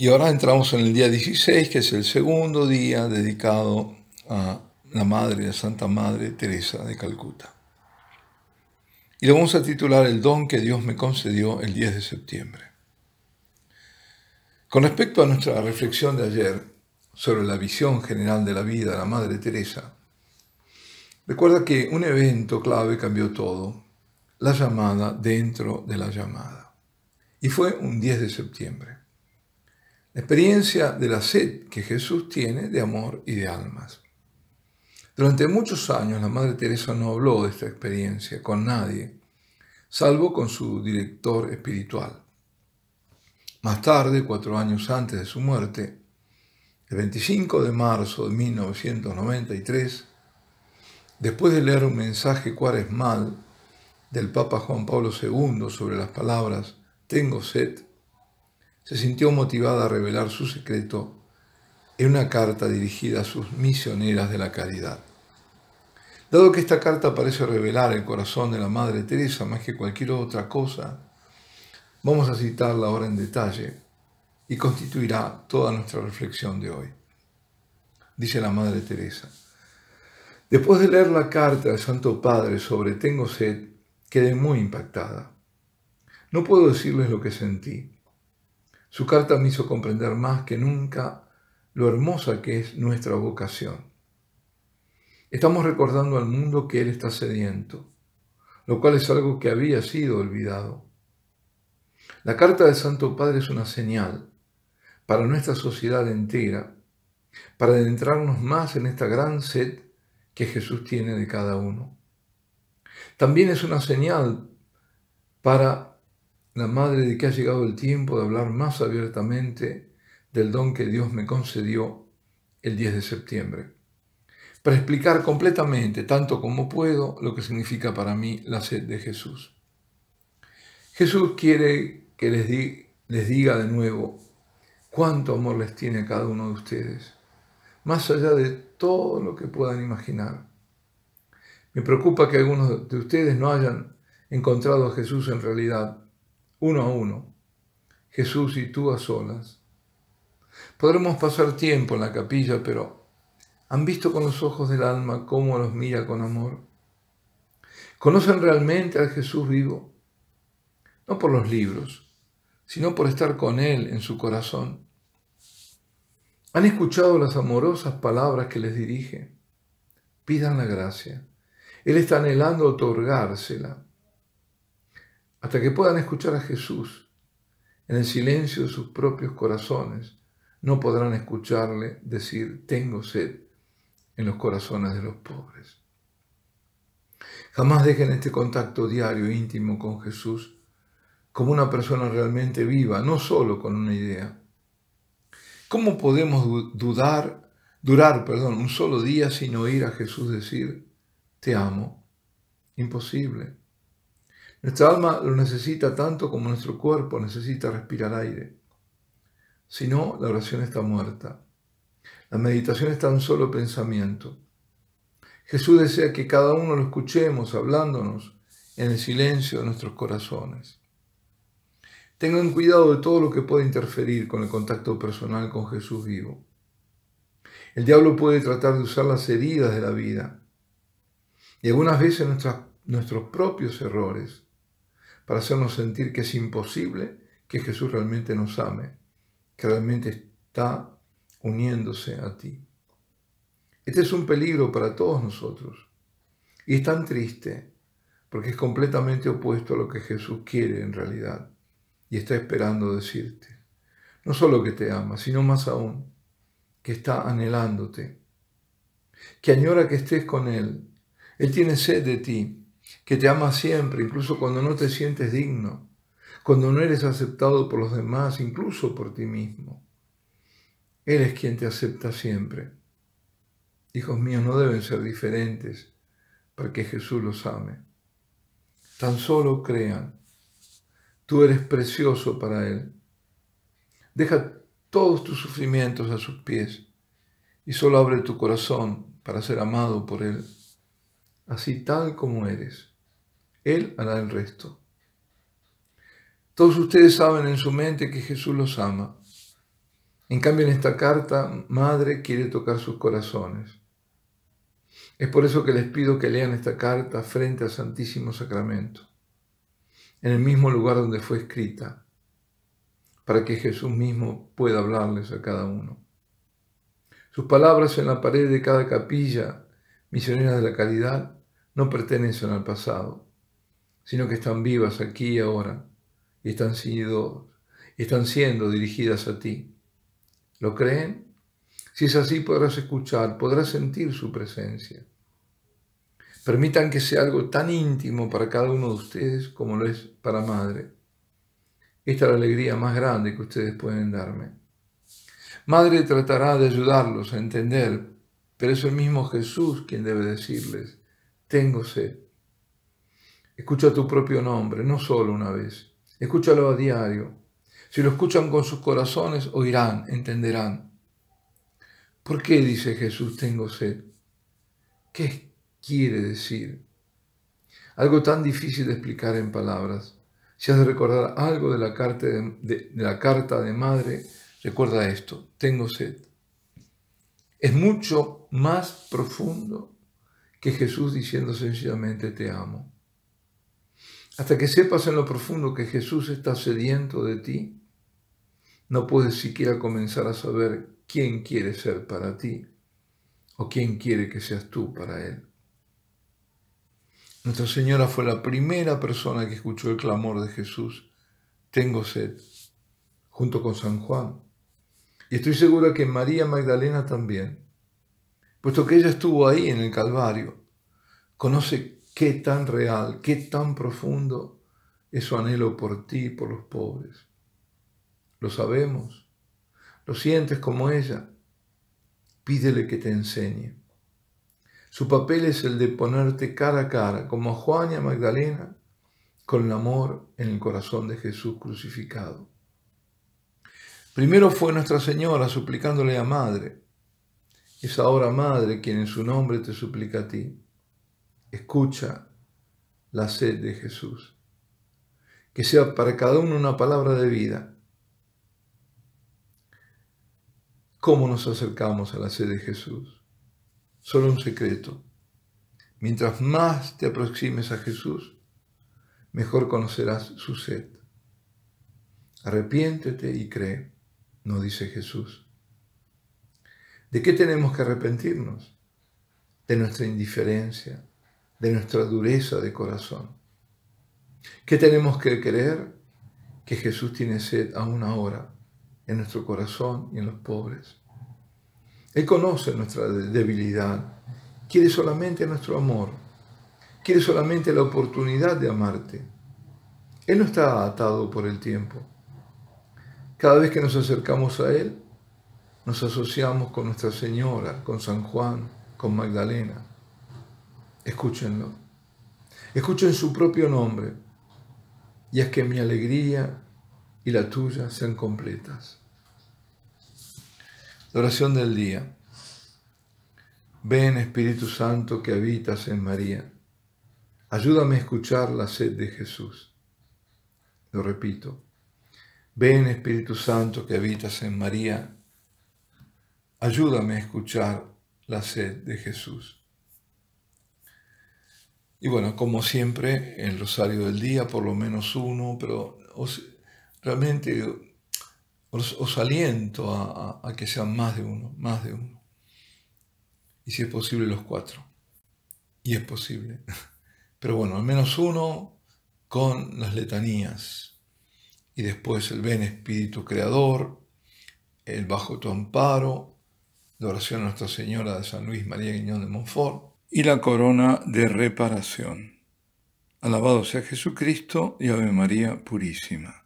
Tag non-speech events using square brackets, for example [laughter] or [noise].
Y ahora entramos en el día 16, que es el segundo día dedicado a la Madre, a Santa Madre Teresa de Calcuta. Y lo vamos a titular El don que Dios me concedió el 10 de septiembre. Con respecto a nuestra reflexión de ayer sobre la visión general de la vida de la Madre Teresa, recuerda que un evento clave cambió todo, la llamada dentro de la llamada. Y fue un 10 de septiembre. La experiencia de la sed que Jesús tiene de amor y de almas. Durante muchos años la Madre Teresa no habló de esta experiencia con nadie, salvo con su director espiritual. Más tarde, cuatro años antes de su muerte, el 25 de marzo de 1993, después de leer un mensaje cuaresmal del Papa Juan Pablo II sobre las palabras Tengo sed, se sintió motivada a revelar su secreto en una carta dirigida a sus misioneras de la caridad. Dado que esta carta parece revelar el corazón de la Madre Teresa más que cualquier otra cosa, vamos a citarla ahora en detalle y constituirá toda nuestra reflexión de hoy. Dice la Madre Teresa, después de leer la carta del Santo Padre sobre Tengo sed, quedé muy impactada. No puedo decirles lo que sentí. Su carta me hizo comprender más que nunca lo hermosa que es nuestra vocación. Estamos recordando al mundo que Él está sediento, lo cual es algo que había sido olvidado. La carta del Santo Padre es una señal para nuestra sociedad entera, para adentrarnos más en esta gran sed que Jesús tiene de cada uno. También es una señal para la madre de que ha llegado el tiempo de hablar más abiertamente del don que Dios me concedió el 10 de septiembre, para explicar completamente, tanto como puedo, lo que significa para mí la sed de Jesús. Jesús quiere que les, diga de nuevo cuánto amor les tiene a cada uno de ustedes, más allá de todo lo que puedan imaginar. Me preocupa que algunos de ustedes no hayan encontrado a Jesús en realidad uno a uno, Jesús y tú a solas. Podremos pasar tiempo en la capilla, pero ¿han visto con los ojos del alma cómo los mira con amor? ¿Conocen realmente al Jesús vivo? No por los libros, sino por estar con Él en su corazón. ¿Han escuchado las amorosas palabras que les dirige? Pidan la gracia. Él está anhelando otorgársela hasta que puedan escuchar a Jesús en el silencio de sus propios corazones, no podrán escucharle decir, tengo sed en los corazones de los pobres. Jamás dejen este contacto diario íntimo con Jesús como una persona realmente viva, no solo con una idea. ¿Cómo podemos dudar, durar, perdón, un solo día sin oír a Jesús decir, te amo? Imposible. Nuestra alma lo necesita tanto como nuestro cuerpo necesita respirar aire. Si no, la oración está muerta. La meditación es tan solo pensamiento. Jesús desea que cada uno lo escuchemos hablándonos en el silencio de nuestros corazones. Tengan cuidado de todo lo que pueda interferir con el contacto personal con Jesús vivo. El diablo puede tratar de usar las heridas de la vida y algunas veces nuestros propios errores para hacernos sentir que es imposible que Jesús realmente nos ame, que realmente está uniéndose a ti. Este es un peligro para todos nosotros y es tan triste porque es completamente opuesto a lo que Jesús quiere en realidad y está esperando decirte. No solo que te ama, sino más aún, que está anhelándote, que añora que estés con Él. Él tiene sed de ti, que te ama siempre, incluso cuando no te sientes digno, cuando no eres aceptado por los demás, incluso por ti mismo. Él es quien te acepta siempre. Hijos míos no deben ser diferentes para que Jesús los ame. Tan solo crean. Tú eres precioso para Él. Deja todos tus sufrimientos a sus pies y solo abre tu corazón para ser amado por Él así tal como eres. Él hará el resto. Todos ustedes saben en su mente que Jesús los ama. En cambio, en esta carta, Madre quiere tocar sus corazones. Es por eso que les pido que lean esta carta frente al Santísimo Sacramento, en el mismo lugar donde fue escrita, para que Jesús mismo pueda hablarles a cada uno. Sus palabras en la pared de cada capilla misionera de la caridad no pertenecen al pasado, sino que están vivas aquí y ahora y están, están siendo dirigidas a ti. ¿Lo creen? Si es así, podrás escuchar, podrás sentir su presencia. Permitan que sea algo tan íntimo para cada uno de ustedes como lo es para Madre. Esta es la alegría más grande que ustedes pueden darme. Madre tratará de ayudarlos a entender, pero es el mismo Jesús quien debe decirles, tengo sed. Escucha tu propio nombre, no solo una vez. Escúchalo a diario. Si lo escuchan con sus corazones, oirán, entenderán. ¿Por qué dice Jesús, tengo sed? ¿Qué quiere decir? Algo tan difícil de explicar en palabras. Si has de recordar algo de la carta de, la carta de madre, recuerda esto, tengo sed. Es mucho más profundo que Jesús diciendo sencillamente te amo. Hasta que sepas en lo profundo que Jesús está sediento de ti, no puedes siquiera comenzar a saber quién quiere ser para ti o quién quiere que seas tú para Él. Nuestra Señora fue la primera persona que escuchó el clamor de Jesús, tengo sed, junto con San Juan. Y estoy segura que María Magdalena también puesto que ella estuvo ahí en el Calvario, conoce qué tan real, qué tan profundo es su anhelo por ti y por los pobres. Lo sabemos, lo sientes como ella, pídele que te enseñe. Su papel es el de ponerte cara a cara, como a Juan y a Magdalena, con el amor en el corazón de Jesús crucificado. Primero fue Nuestra Señora suplicándole a Madre, es ahora Madre quien en su nombre te suplica a ti. Escucha la sed de Jesús. Que sea para cada uno una palabra de vida. ¿Cómo nos acercamos a la sed de Jesús? Solo un secreto. Mientras más te aproximes a Jesús, mejor conocerás su sed. Arrepiéntete y cree, nos dice Jesús. ¿De qué tenemos que arrepentirnos? De nuestra indiferencia, de nuestra dureza de corazón. ¿Qué tenemos que creer? Que Jesús tiene sed aún ahora en nuestro corazón y en los pobres. Él conoce nuestra debilidad, quiere solamente nuestro amor, quiere solamente la oportunidad de amarte. Él no está atado por el tiempo. Cada vez que nos acercamos a Él, nos asociamos con Nuestra Señora, con San Juan, con Magdalena. Escúchenlo. Escuchen su propio nombre. Y es que mi alegría y la tuya sean completas. La oración del día. Ven Espíritu Santo que habitas en María. Ayúdame a escuchar la sed de Jesús. Lo repito. Ven Espíritu Santo que habitas en María Ayúdame a escuchar la sed de Jesús. Y bueno, como siempre, el rosario del día, por lo menos uno, pero realmente os, aliento a, que sean más de uno, más de uno. Y si es posible, los cuatro. Y es posible. [laughs] Pero bueno, al menos uno con las letanías. Y después el Ven Espíritu Creador, el Bajo Tu Amparo, la oración a Nuestra Señora de San Luis María Guiñón de Montfort y la corona de reparación. Alabado sea Jesucristo y Ave María Purísima.